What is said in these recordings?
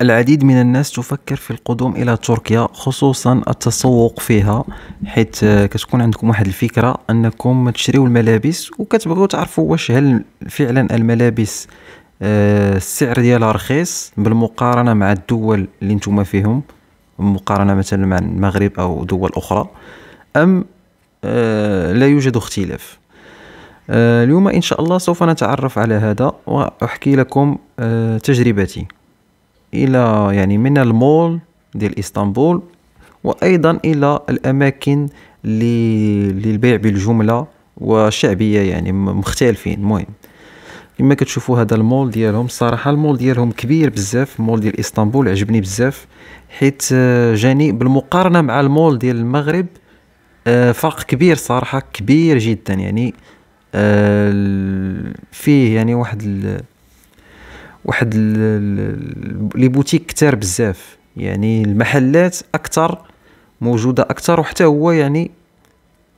العديد من الناس تفكر في القدوم الى تركيا خصوصا التسوق فيها حيث كتكون عندكم واحد الفكره انكم تشريو الملابس وكتبغيو تعرفوا واش هل فعلا الملابس آه، السعر ديالها رخيص بالمقارنه مع الدول اللي نتوما فيهم مقارنه مثلا مع المغرب او دول اخرى ام آه، لا يوجد اختلاف آه، اليوم ان شاء الله سوف نتعرف على هذا واحكي لكم تجربتي الى يعني من المول ديال اسطنبول وايضا الى الاماكن للبيع بالجمله وشعبيه يعني مختلفين المهم كما كتشوفوا هذا المول ديالهم الصراحه المول ديالهم كبير بزاف المول ديال اسطنبول عجبني بزاف حيت آه، جاني بالمقارنه مع المول ديال المغرب آه، فرق كبير صراحه كبير جدا يعني آه، فيه يعني واحد واحد لي بوتيك كتار بزاف يعني المحلات اكثر موجوده اكثر وحتى هو يعني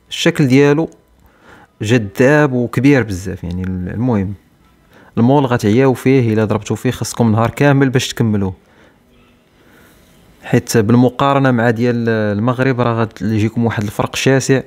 الشكل ديالو جذاب وكبير بزاف يعني المهم المول غتعياو فيه الا ضربتو فيه خاصكم نهار كامل باش تكملوه حيت بالمقارنه مع ديال المغرب راه غتجيكم واحد الفرق شاسع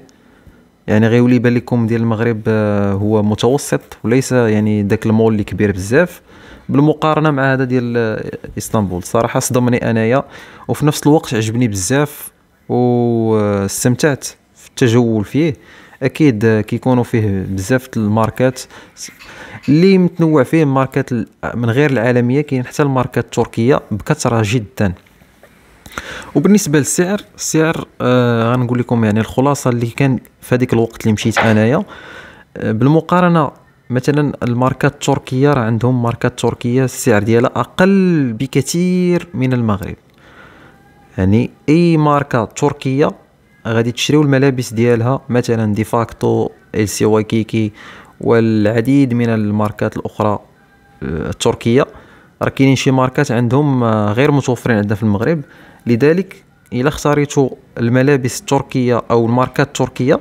يعني غيولي بالكم ديال المغرب آه، هو متوسط وليس يعني داك المول اللي كبير بزاف بالمقارنه مع هذا ديال اسطنبول الصراحه صدمني انايا وفي نفس الوقت عجبني بزاف واستمتعت في التجول فيه اكيد كيكونوا فيه بزاف الماركات اللي متنوع فيه ماركات من غير العالميه كاين حتى الماركات التركيه بكثره جدا وبالنسبه للسعر السعر آه لكم يعني الخلاصه اللي كان في هذيك الوقت اللي مشيت انايا آه، بالمقارنه مثلا الماركات التركيه راه عندهم ماركات تركيه السعر ديالها اقل بكثير من المغرب يعني اي ماركه تركيه غادي تشريو الملابس ديالها مثلا دي فاكتو ال سي واكيكي والعديد من الماركات الاخرى آه، التركيه راه كاينين شي ماركات عندهم آه، غير متوفرين عندنا في المغرب لذلك الا اختاريتو الملابس التركيه او الماركات التركيه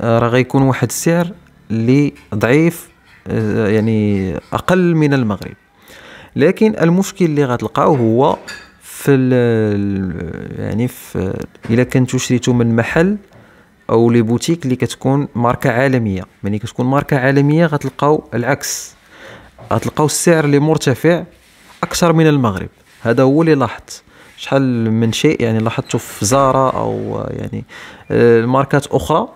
آه، راه غيكون واحد السعر لضعيف آه، يعني اقل من المغرب لكن المشكل اللي غتلقاو هو في يعني في الا كنتو شريتو من محل او لي بوتيك اللي كتكون ماركه عالميه ملي كتكون ماركه عالميه غتلقاو العكس غتلقاو السعر اللي مرتفع اكثر من المغرب هذا هو اللي لاحظت شحال من شيء يعني لاحظته في زارا او يعني آه، ماركات اخرى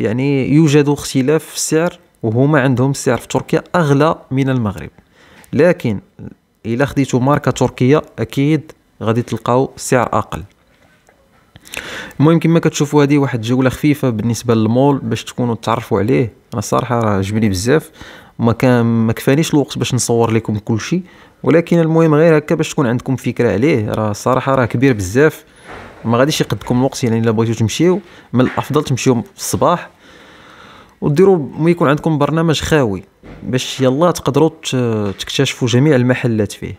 يعني يوجد اختلاف في السعر وهما عندهم السعر في تركيا اغلى من المغرب لكن الا خديتو ماركه تركيه اكيد غادي تلقاو سعر اقل المهم كما كتشوفوا هذه واحد جوله خفيفه بالنسبه للمول باش تكونوا تعرفوا عليه انا الصراحه راه عجبني بزاف ما كان ما كفانيش الوقت باش نصور لكم كل شيء ولكن المهم غير هكا باش تكون عندكم فكره عليه راه الصراحه راه كبير بزاف ما غاديش يقدكم الوقت يعني الا بغيتو تمشيو من الافضل تمشيو في الصباح وديروا ما يكون عندكم برنامج خاوي باش يلا تقدروا تكتشفوا جميع المحلات فيه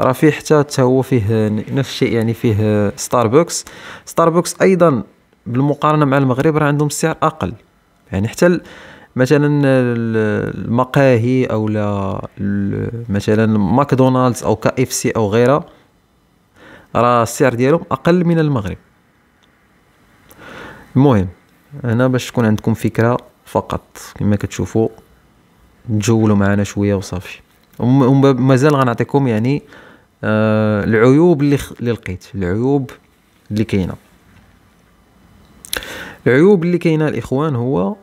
راه فيه حتى حتى هو فيه نفس الشيء يعني فيه ستاربكس ستاربكس ايضا بالمقارنه مع المغرب راه عندهم السعر اقل يعني حتى مثلا المقاهي او لا مثلا ماكدونالدز او كاف سي او غيرها راه السعر ديالهم اقل من المغرب المهم هنا باش تكون عندكم فكره فقط كما كتشوفوا تجولوا معنا شويه وصافي ومازال غنعطيكم يعني آه العيوب اللي خ... اللي لقيت العيوب اللي كاينه العيوب اللي كاينه الاخوان هو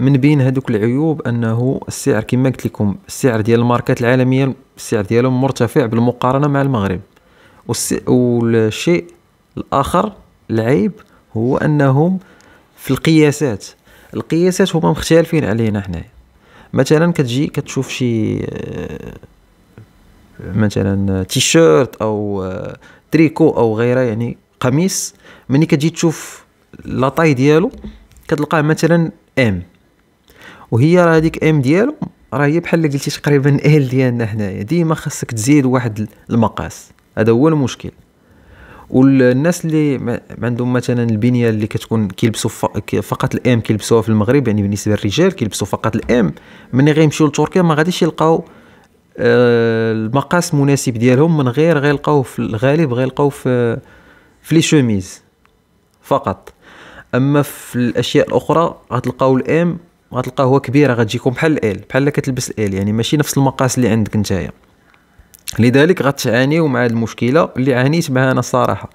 من بين هذوك العيوب انه السعر كما قلت لكم السعر ديال الماركات العالميه السعر ديالهم مرتفع بالمقارنه مع المغرب والشيء الاخر العيب هو انهم في القياسات القياسات هما مختلفين علينا حنايا مثلا كتجي كتشوف شي آه، مثلا تيشيرت او آه، تريكو او غيره يعني قميص ملي كتجي تشوف لاطاي ديالو كتلقاه مثلا ام وهي راه هذيك ام ديالو راه هي بحال اللي قلتي تقريبا ال ديالنا حنايا ديما خاصك تزيد واحد المقاس هذا هو المشكل والناس اللي ما عندهم مثلا البنيه اللي كتكون كيلبسوا فقط الام كيلبسوها في المغرب يعني بالنسبه للرجال كيلبسوا فقط الام ملي غيمشيو لتركيا ما غاديش يلقاو آه، المقاس المناسب ديالهم من غير غيلقاو في الغالب غيلقاو في في لي شوميز فقط اما في الاشياء الاخرى غتلقاو الام هو كبيره غتجيكم بحال ال بحال كتلبس ال يعني ماشي نفس المقاس اللي عندك نتايا لذلك غتعانيو مع المشكله اللي عانيت بها انا الصراحه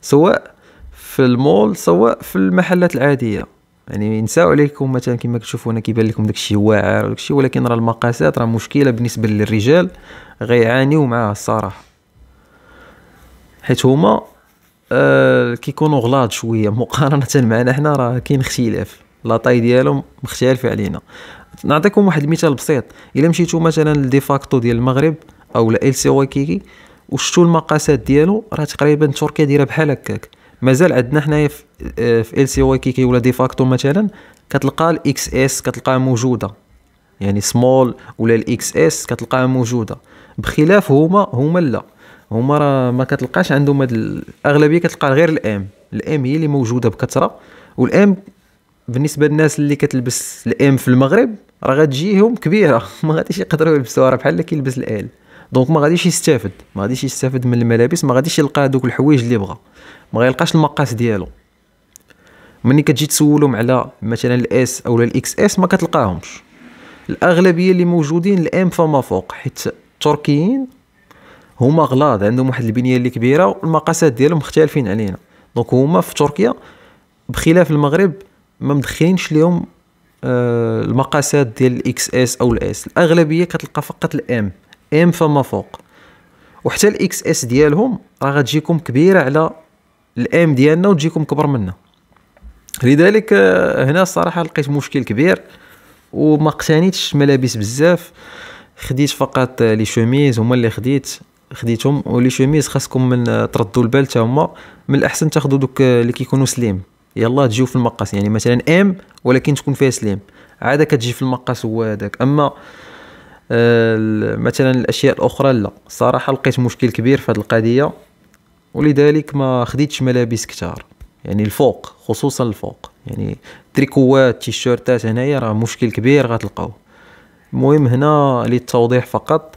سواء في المول سواء في المحلات العاديه يعني نساو عليكم مثلا كما كتشوفوا هنا كيبان لكم داكشي واعر وداكشي ولكن راه المقاسات راه مشكله بالنسبه للرجال غيعانيو معاها الصراحه حيت هما آه كيكونوا غلاط شويه مقارنه معنا حنا راه كاين اختلاف لا طاي ديالهم مختلفه علينا نعطيكم واحد المثال بسيط الا مشيتو مثلا لديفاكتو ديال المغرب او لا إلسي واكيكي وشتو المقاسات ديالو راه تقريبا تركيا دايره بحال هكاك مازال عندنا حنايا في, آه، ال سي واي كيكي ولا دي فاكتو مثلا كتلقى الاكس اس كتلقاها موجوده يعني سمول ولا الاكس اس كتلقاها موجوده بخلاف هما هما لا هما راه ما كتلقاش عندهم هاد الاغلبيه كتلقى غير الام الام هي اللي موجوده بكثره والام بالنسبه للناس اللي كتلبس الام في المغرب راه غتجيهم كبيره ما غاديش يقدروا يلبسوها بحال اللي كيلبس الال دونك ما غاديش يستافد ما غاديش يستافد من الملابس ما غاديش يلقى دوك الحوايج اللي بغا ما غيلقاش المقاس ديالو ملي كتجي تسولهم على مثلا الاس او الاكس اس ما كتلقاهمش الاغلبيه اللي موجودين الام فما فوق حيت التركيين هما غلاظ عندهم واحد البنيه اللي كبيره والمقاسات ديالهم مختلفين علينا دونك هما في تركيا بخلاف المغرب ما مدخلينش ليهم آه، المقاسات ديال الاكس اس او الاس الاغلبيه كتلقى فقط الام ام فما فوق وحتى الاكس اس ديالهم راه غتجيكم كبيره على الام ديالنا وتجيكم كبر منا لذلك آه، هنا الصراحه لقيت مشكل كبير وما اقتنيتش ملابس بزاف خديت فقط آه، لي شوميز هما اللي خديت خديتهم ولي شوميز خاصكم من آه، تردوا البال حتى هما من الاحسن تاخذوا دوك اللي كيكونوا سليم يلا تجيو في المقاس يعني مثلا ام ولكن تكون فيها سليم عاده كتجي في المقاس هو هذاك اما آه، مثلا الاشياء الاخرى لا صراحه لقيت مشكل كبير في هذه القضيه ولذلك ما خديتش ملابس كتار يعني الفوق خصوصا الفوق يعني تريكوات تيشيرتات هنايا راه مشكل كبير غتلقاو المهم هنا للتوضيح فقط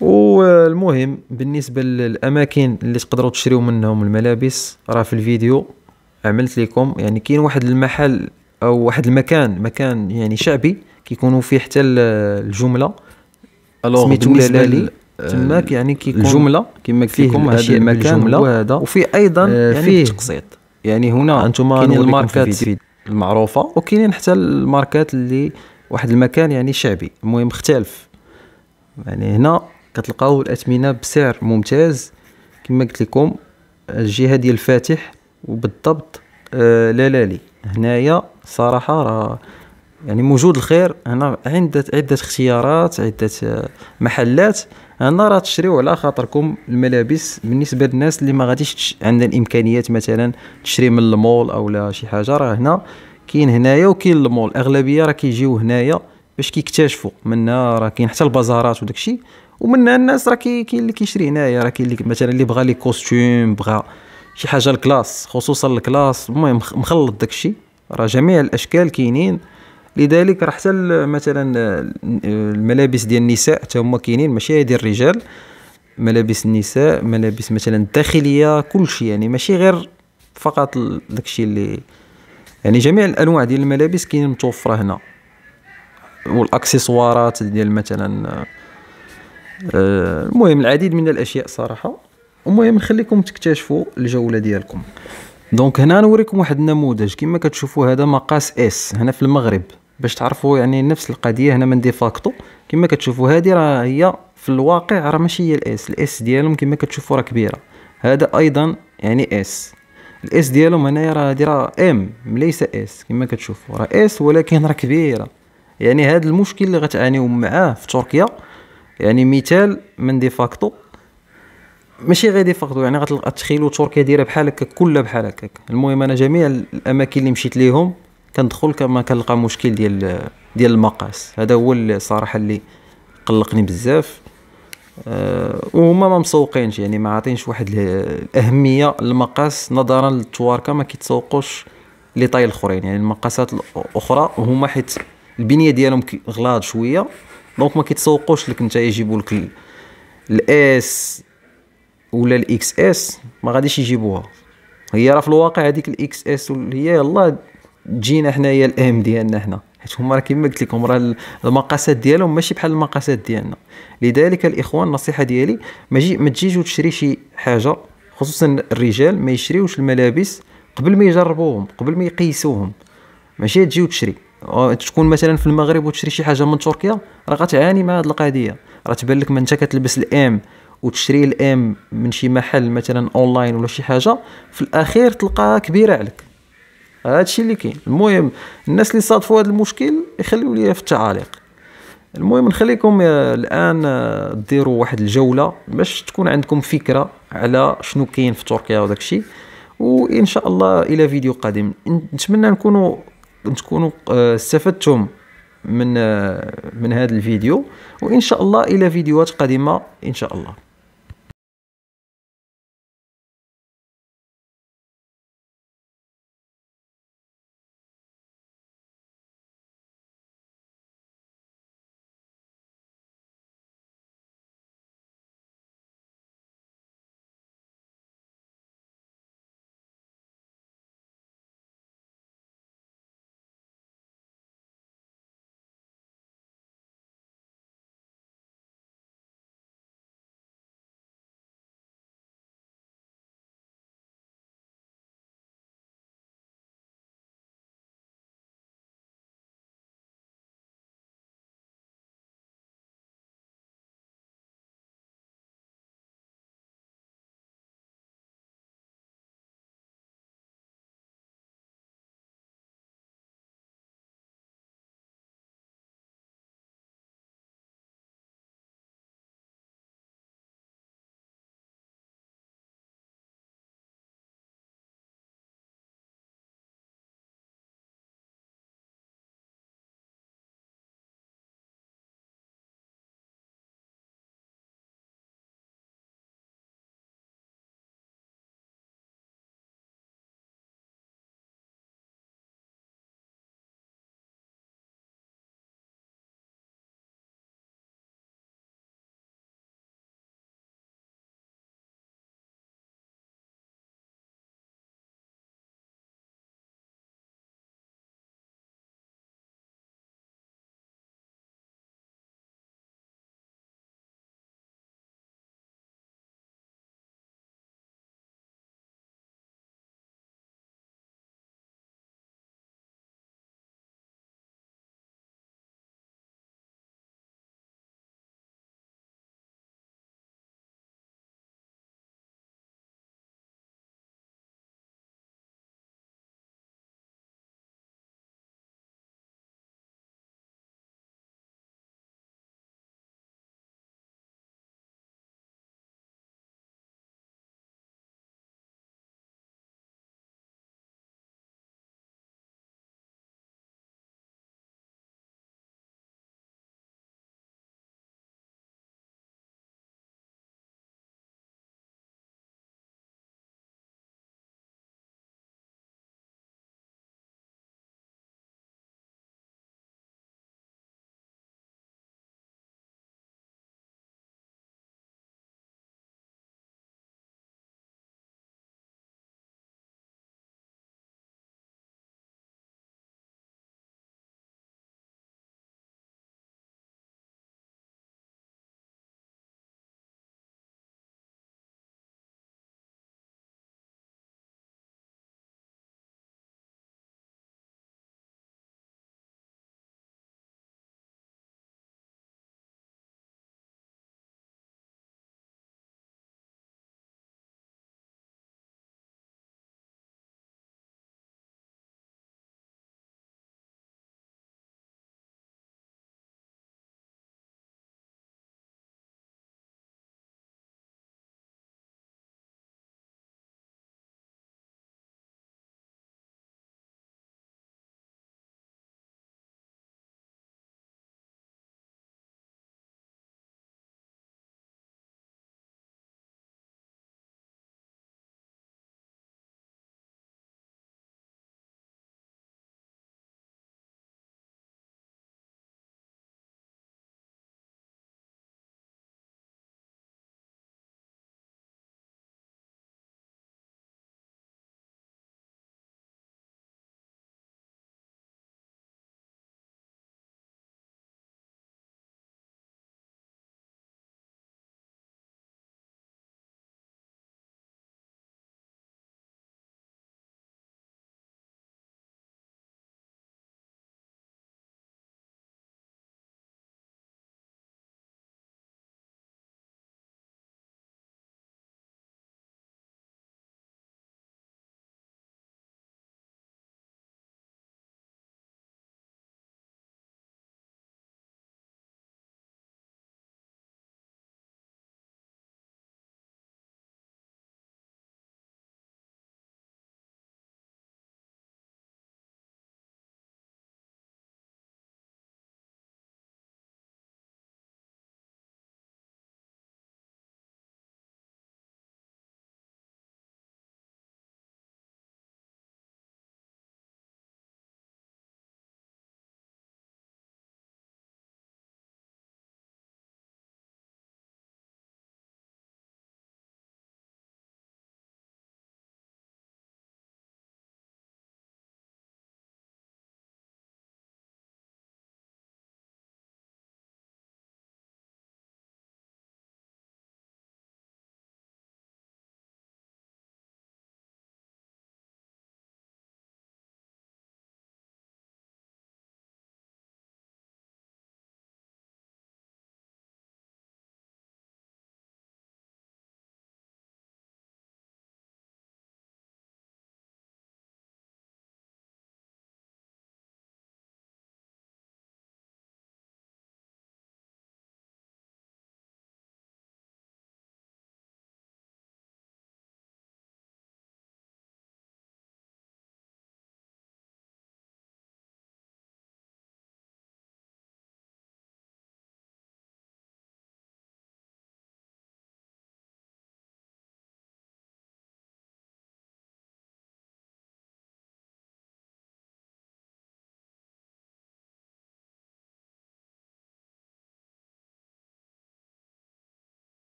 والمهم بالنسبه للاماكن اللي تقدروا تشريو منهم الملابس راه في الفيديو عملت لكم يعني كاين واحد المحل او واحد المكان مكان يعني شعبي كيكونوا فيه حتى الجمله سميتو لالي تماك آه، يعني كيكون الجمله كما قلت لكم هذا المكان وهذا وفي ايضا آه، يعني فيه التقسيط يعني هنا آه، انتم كاينين الماركات المعروفه وكاينين حتى الماركات اللي واحد المكان يعني شعبي المهم مختلف يعني هنا كتلقاو الاثمنه بسعر ممتاز كما قلت لكم الجهه ديال الفاتح وبالضبط آه لالالي هنايا صراحه راه يعني موجود الخير هنا عدة عدة اختيارات عدة آه، محلات هنا راه تشريو على خاطركم الملابس بالنسبة للناس اللي ما غاديش عندها الامكانيات مثلا تشري من المول او لا شي حاجة راه هنا كاين هنايا وكاين المول الاغلبية راه كيجيو هنايا باش كيكتشفوا منها راه كاين حتى البازارات وداكشي ومنها الناس راه كاين اللي كيشري هنايا راه كاين اللي مثلا اللي بغى لي كوستيم بغى شي حاجه الكلاس خصوصا الكلاس المهم مخلط داكشي راه جميع الاشكال كاينين لذلك راه حتى مثلا آه، الملابس ديال النساء حتى هما كاينين ماشي ديال الرجال ملابس النساء ملابس مثلا الداخليه كلشي يعني ماشي غير فقط داكشي اللي يعني جميع الانواع ديال الملابس كاين متوفره هنا والاكسسوارات ديال مثلا آه، المهم العديد من الاشياء صراحه المهم نخليكم تكتشفوا الجوله ديالكم دونك هنا نوريكم واحد النموذج كما كتشوفوا هذا مقاس اس هنا في المغرب باش تعرفوا يعني نفس القضيه هنا من دي فاكتو كما كتشوفوا هذه راه هي في الواقع راه ماشي هي الاس الاس ديالهم كما كتشوفوا راه كبيره هذا ايضا يعني اس الاس ديالهم هنايا راه هذه راه ام ليس اس كما كتشوفوا راه اس ولكن راه كبيره يعني هذا المشكل اللي غتعانيو معاه في تركيا يعني مثال من دي فاكتو ماشي غير دي فاكتو يعني غتخيلوا تركيا دايره بحال هكا كلها بحال هكا المهم انا جميع الاماكن اللي مشيت ليهم كندخل كما كنلقى مشكل ديال ديال المقاس هذا هو اللي صراحه اللي قلقني بزاف أه وهما ما مسوقينش يعني ما عاطينش واحد الاهميه للمقاس نظرا للتواركه ما كيتسوقوش لي طاي الاخرين يعني المقاسات الاخرى هما حيت البنيه ديالهم غلاض شويه دونك ما كيتسوقوش لك انت يجيبوا لك الاس ولا الاكس اس ما غاديش يجيبوها هي راه في الواقع هذيك الاكس اس هي يلاه جينا حنايا الام ديالنا حنا حيت هما كما قلت لكم راه المقاسات ديالهم ماشي بحال المقاسات ديالنا لذلك الاخوان النصيحه ديالي ما, جي ما تجيش وتشري شي حاجه خصوصا الرجال ما يشريوش الملابس قبل ما يجربوهم قبل ما يقيسوهم ماشي تجي وتشري تكون مثلا في المغرب وتشري شي حاجه من تركيا راه غتعاني مع هذه القضيه راه تبان لك ما انت كتلبس الام وتشري الام من شي محل مثلا اونلاين ولا شي حاجه في الاخير تلقاها كبيره عليك هادشي اللي كاين المهم الناس اللي صادفوا هذا المشكل يخليوا ليا في التعاليق المهم نخليكم آه، الان آه، ديروا واحد الجوله باش تكون عندكم فكره على شنو كاين في تركيا وداك الشيء وان شاء الله الى فيديو قادم نتمنى نكونوا تكونوا آه، استفدتم من من هذا الفيديو وان شاء الله الى فيديوهات قادمه ان شاء الله